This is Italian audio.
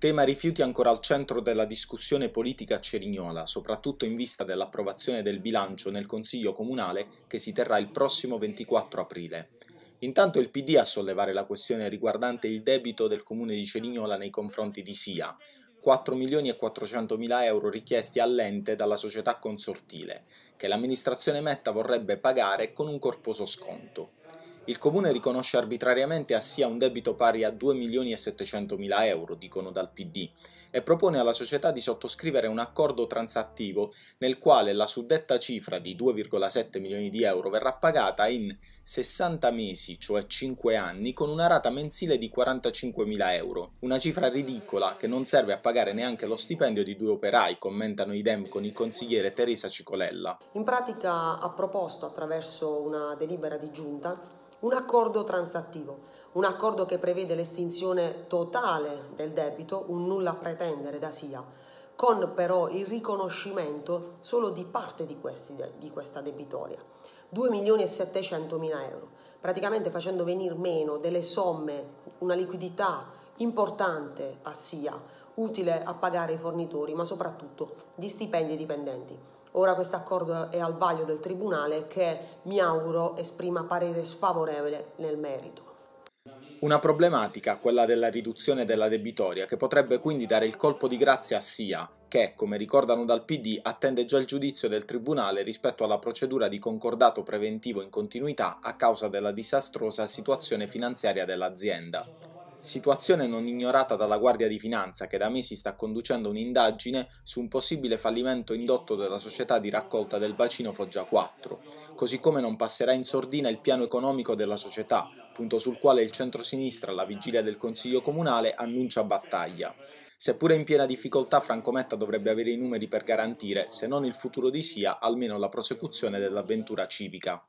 Tema rifiuti ancora al centro della discussione politica a cerignola, soprattutto in vista dell'approvazione del bilancio nel Consiglio Comunale che si terrà il prossimo 24 aprile. Intanto il PD a sollevare la questione riguardante il debito del comune di Cerignola nei confronti di SIA, 4 milioni e 400 mila euro richiesti all'ente dalla società consortile, che l'amministrazione Metta vorrebbe pagare con un corposo sconto. Il comune riconosce arbitrariamente a Sia un debito pari a 2.700.000 euro, dicono dal PD, e propone alla società di sottoscrivere un accordo transattivo nel quale la suddetta cifra di 2,7 milioni di euro verrà pagata in 60 mesi, cioè 5 anni, con una rata mensile di 45.000 euro. Una cifra ridicola che non serve a pagare neanche lo stipendio di due operai, commentano i Dem con il consigliere Teresa Cicolella. In pratica ha proposto attraverso una delibera di giunta un accordo transattivo, un accordo che prevede l'estinzione totale del debito, un nulla a pretendere da SIA, con però il riconoscimento solo di parte di, questi, di questa debitoria, 2 milioni e 700 mila euro, praticamente facendo venire meno delle somme, una liquidità importante a SIA, utile a pagare i fornitori, ma soprattutto di stipendi e dipendenti. Ora questo accordo è al vaglio del Tribunale che mi auguro esprima parere sfavorevole nel merito. Una problematica, quella della riduzione della debitoria, che potrebbe quindi dare il colpo di grazia a SIA, che, come ricordano dal PD, attende già il giudizio del Tribunale rispetto alla procedura di concordato preventivo in continuità a causa della disastrosa situazione finanziaria dell'azienda situazione non ignorata dalla Guardia di Finanza che da mesi sta conducendo un'indagine su un possibile fallimento indotto dalla società di raccolta del bacino Foggia 4, così come non passerà in sordina il piano economico della società, punto sul quale il centrosinistra alla vigilia del Consiglio Comunale annuncia battaglia. Seppure in piena difficoltà, Francometta dovrebbe avere i numeri per garantire, se non il futuro di Sia, almeno la prosecuzione dell'avventura civica.